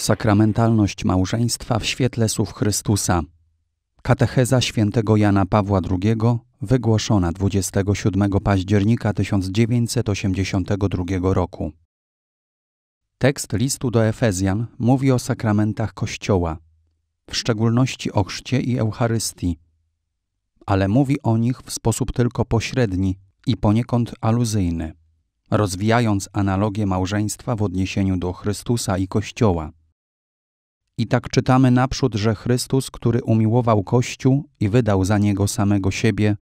Sakramentalność małżeństwa w świetle słów Chrystusa. Katecheza świętego Jana Pawła II wygłoszona 27 października 1982 roku. Tekst listu do Efezjan mówi o sakramentach Kościoła, w szczególności o chrzcie i Eucharystii, ale mówi o nich w sposób tylko pośredni i poniekąd aluzyjny, rozwijając analogię małżeństwa w odniesieniu do Chrystusa i Kościoła. I tak czytamy naprzód, że Chrystus, który umiłował Kościół i wydał za niego samego siebie,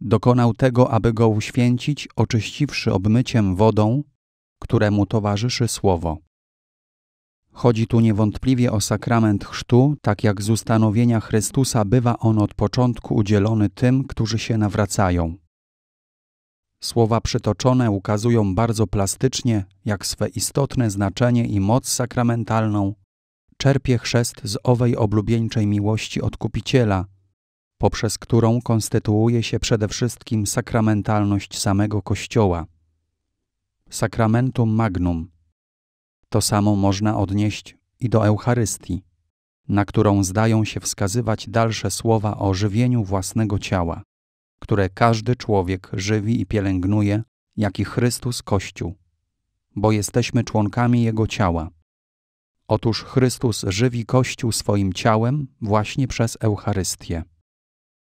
dokonał tego, aby go uświęcić, oczyściwszy obmyciem wodą, któremu towarzyszy słowo. Chodzi tu niewątpliwie o sakrament chrztu, tak jak z ustanowienia Chrystusa bywa on od początku udzielony tym, którzy się nawracają. Słowa przytoczone ukazują bardzo plastycznie, jak swe istotne znaczenie i moc sakramentalną czerpie chrzest z owej oblubieńczej miłości Odkupiciela, poprzez którą konstytuuje się przede wszystkim sakramentalność samego Kościoła. Sakramentum magnum. To samo można odnieść i do Eucharystii, na którą zdają się wskazywać dalsze słowa o żywieniu własnego ciała, które każdy człowiek żywi i pielęgnuje, jak i Chrystus Kościół, bo jesteśmy członkami Jego ciała Otóż Chrystus żywi Kościół swoim ciałem właśnie przez Eucharystię.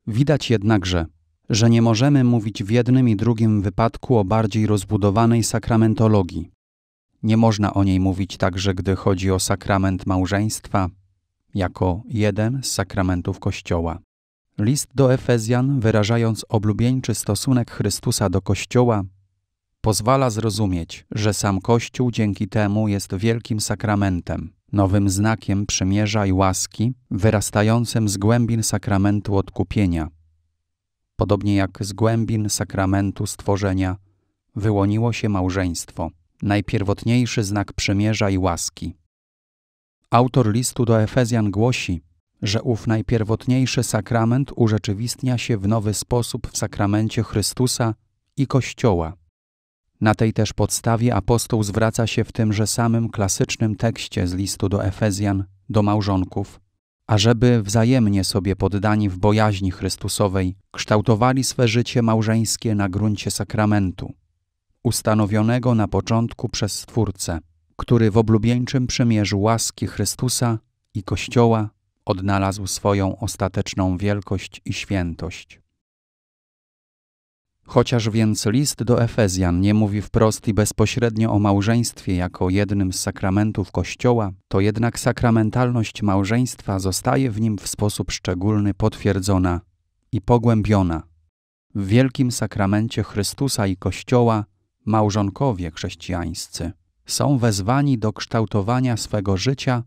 Widać jednakże, że nie możemy mówić w jednym i drugim wypadku o bardziej rozbudowanej sakramentologii. Nie można o niej mówić także, gdy chodzi o sakrament małżeństwa, jako jeden z sakramentów Kościoła. List do Efezjan, wyrażając oblubieńczy stosunek Chrystusa do Kościoła, pozwala zrozumieć, że sam Kościół dzięki temu jest wielkim sakramentem nowym znakiem przymierza i łaski, wyrastającym z głębin sakramentu odkupienia. Podobnie jak z głębin sakramentu stworzenia, wyłoniło się małżeństwo, najpierwotniejszy znak przymierza i łaski. Autor listu do Efezjan głosi, że ów najpierwotniejszy sakrament urzeczywistnia się w nowy sposób w sakramencie Chrystusa i Kościoła. Na tej też podstawie apostoł zwraca się w tymże samym klasycznym tekście z listu do Efezjan do małżonków, ażeby wzajemnie sobie poddani w bojaźni Chrystusowej kształtowali swe życie małżeńskie na gruncie sakramentu, ustanowionego na początku przez Stwórcę, który w oblubieńczym przymierzu łaski Chrystusa i Kościoła odnalazł swoją ostateczną wielkość i świętość. Chociaż więc list do Efezjan nie mówi wprost i bezpośrednio o małżeństwie jako jednym z sakramentów Kościoła, to jednak sakramentalność małżeństwa zostaje w nim w sposób szczególny potwierdzona i pogłębiona. W wielkim sakramencie Chrystusa i Kościoła małżonkowie chrześcijańscy są wezwani do kształtowania swego życia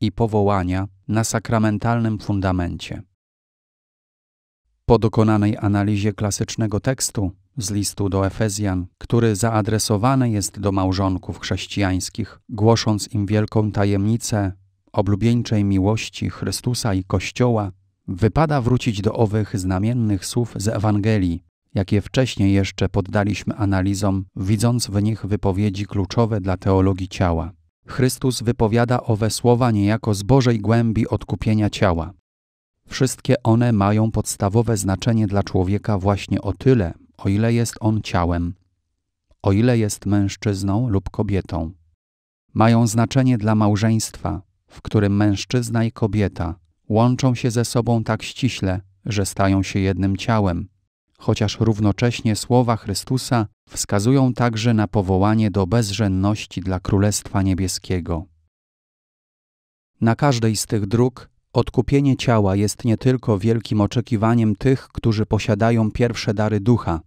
i powołania na sakramentalnym fundamencie. Po dokonanej analizie klasycznego tekstu z listu do Efezjan, który zaadresowany jest do małżonków chrześcijańskich, głosząc im wielką tajemnicę oblubieńczej miłości Chrystusa i Kościoła, wypada wrócić do owych znamiennych słów z Ewangelii, jakie wcześniej jeszcze poddaliśmy analizom, widząc w nich wypowiedzi kluczowe dla teologii ciała. Chrystus wypowiada owe słowa niejako z Bożej głębi odkupienia ciała. Wszystkie one mają podstawowe znaczenie dla człowieka właśnie o tyle, o ile jest on ciałem, o ile jest mężczyzną lub kobietą. Mają znaczenie dla małżeństwa, w którym mężczyzna i kobieta łączą się ze sobą tak ściśle, że stają się jednym ciałem, chociaż równocześnie słowa Chrystusa wskazują także na powołanie do bezrzędności dla Królestwa Niebieskiego. Na każdej z tych dróg Odkupienie ciała jest nie tylko wielkim oczekiwaniem tych, którzy posiadają pierwsze dary ducha,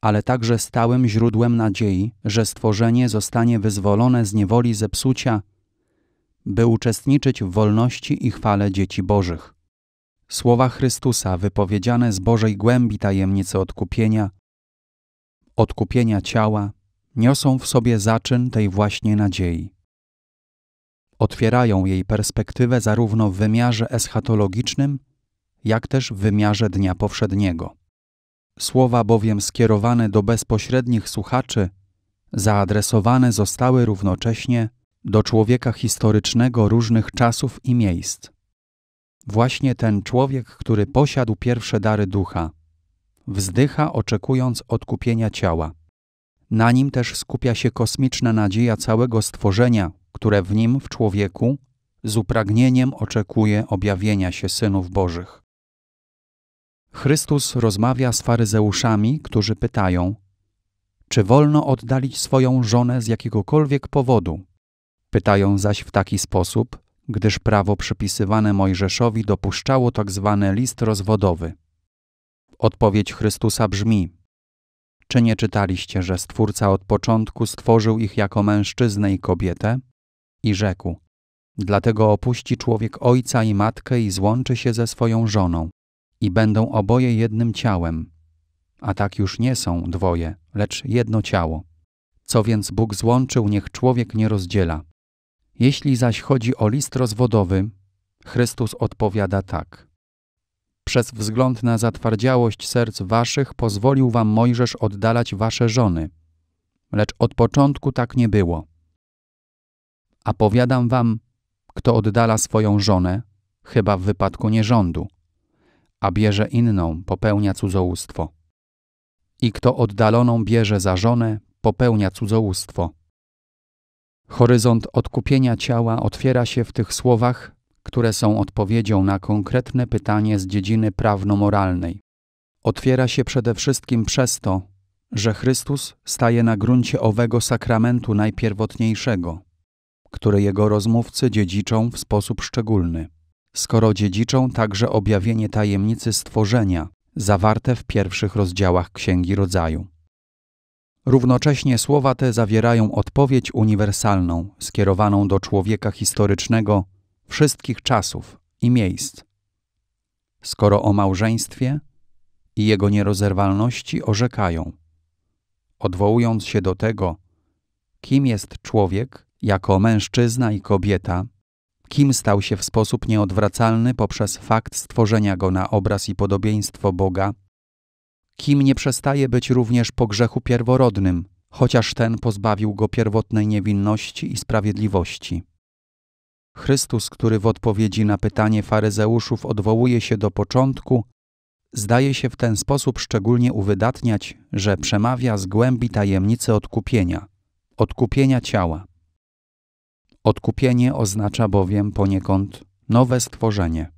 ale także stałym źródłem nadziei, że stworzenie zostanie wyzwolone z niewoli zepsucia, by uczestniczyć w wolności i chwale dzieci Bożych. Słowa Chrystusa wypowiedziane z Bożej głębi tajemnicy odkupienia, odkupienia ciała, niosą w sobie zaczyn tej właśnie nadziei otwierają jej perspektywę zarówno w wymiarze eschatologicznym, jak też w wymiarze dnia powszedniego. Słowa bowiem skierowane do bezpośrednich słuchaczy zaadresowane zostały równocześnie do człowieka historycznego różnych czasów i miejsc. Właśnie ten człowiek, który posiadł pierwsze dary ducha, wzdycha oczekując odkupienia ciała. Na nim też skupia się kosmiczna nadzieja całego stworzenia, które w nim, w człowieku, z upragnieniem oczekuje objawienia się synów Bożych. Chrystus rozmawia z faryzeuszami, którzy pytają: Czy wolno oddalić swoją żonę z jakiegokolwiek powodu? Pytają zaś w taki sposób, gdyż prawo przypisywane Mojżeszowi dopuszczało tak zwany list rozwodowy. Odpowiedź Chrystusa brzmi: Czy nie czytaliście, że Stwórca od początku stworzył ich jako mężczyznę i kobietę? I rzekł: Dlatego opuści człowiek ojca i matkę i złączy się ze swoją żoną, i będą oboje jednym ciałem. A tak już nie są dwoje, lecz jedno ciało. Co więc Bóg złączył, niech człowiek nie rozdziela. Jeśli zaś chodzi o list rozwodowy, Chrystus odpowiada tak. Przez wzgląd na zatwardziałość serc waszych pozwolił wam Mojżesz oddalać wasze żony. Lecz od początku tak nie było. A powiadam wam, kto oddala swoją żonę, chyba w wypadku nierządu, a bierze inną, popełnia cudzołóstwo. I kto oddaloną bierze za żonę, popełnia cudzołóstwo. Horyzont odkupienia ciała otwiera się w tych słowach, które są odpowiedzią na konkretne pytanie z dziedziny prawno-moralnej. Otwiera się przede wszystkim przez to, że Chrystus staje na gruncie owego sakramentu najpierwotniejszego – które jego rozmówcy dziedziczą w sposób szczególny. Skoro dziedziczą także objawienie tajemnicy stworzenia, zawarte w pierwszych rozdziałach Księgi Rodzaju. Równocześnie słowa te zawierają odpowiedź uniwersalną, skierowaną do człowieka historycznego wszystkich czasów i miejsc. Skoro o małżeństwie i jego nierozerwalności orzekają, odwołując się do tego, kim jest człowiek jako mężczyzna i kobieta, kim stał się w sposób nieodwracalny poprzez fakt stworzenia go na obraz i podobieństwo Boga, kim nie przestaje być również po grzechu pierworodnym, chociaż ten pozbawił go pierwotnej niewinności i sprawiedliwości. Chrystus, który w odpowiedzi na pytanie faryzeuszów odwołuje się do początku, zdaje się w ten sposób szczególnie uwydatniać, że przemawia z głębi tajemnicy odkupienia, odkupienia ciała. Odkupienie oznacza bowiem poniekąd nowe stworzenie.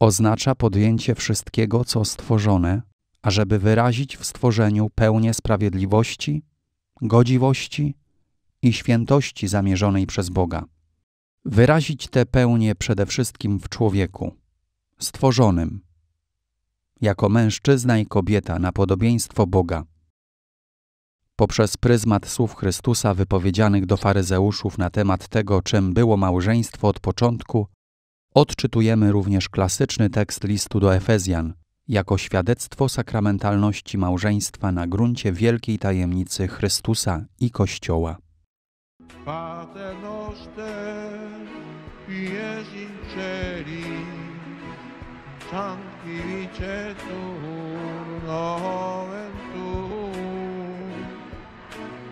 Oznacza podjęcie wszystkiego, co stworzone, ażeby wyrazić w stworzeniu pełnię sprawiedliwości, godziwości i świętości zamierzonej przez Boga. Wyrazić tę pełnię przede wszystkim w człowieku, stworzonym, jako mężczyzna i kobieta na podobieństwo Boga poprzez pryzmat słów Chrystusa wypowiedzianych do faryzeuszów na temat tego, czym było małżeństwo od początku, odczytujemy również klasyczny tekst listu do Efezjan jako świadectwo sakramentalności małżeństwa na gruncie wielkiej tajemnicy Chrystusa i Kościoła.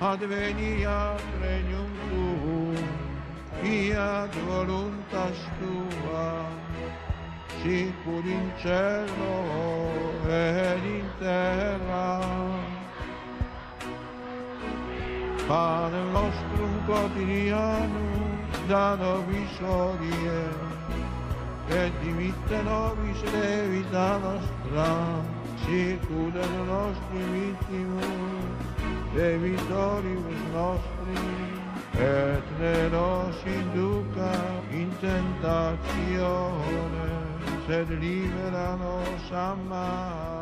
adveniat regnum tuum fiat voluntas tua sic in cielo et in terra panem nostrum quotidianum da nobis hodie et dimitte nobis de vita nostra et dimitte nobis nostra scudano nostri vittimus, dei vittori nostri, et ne nos induca in tentazione, se libera nos a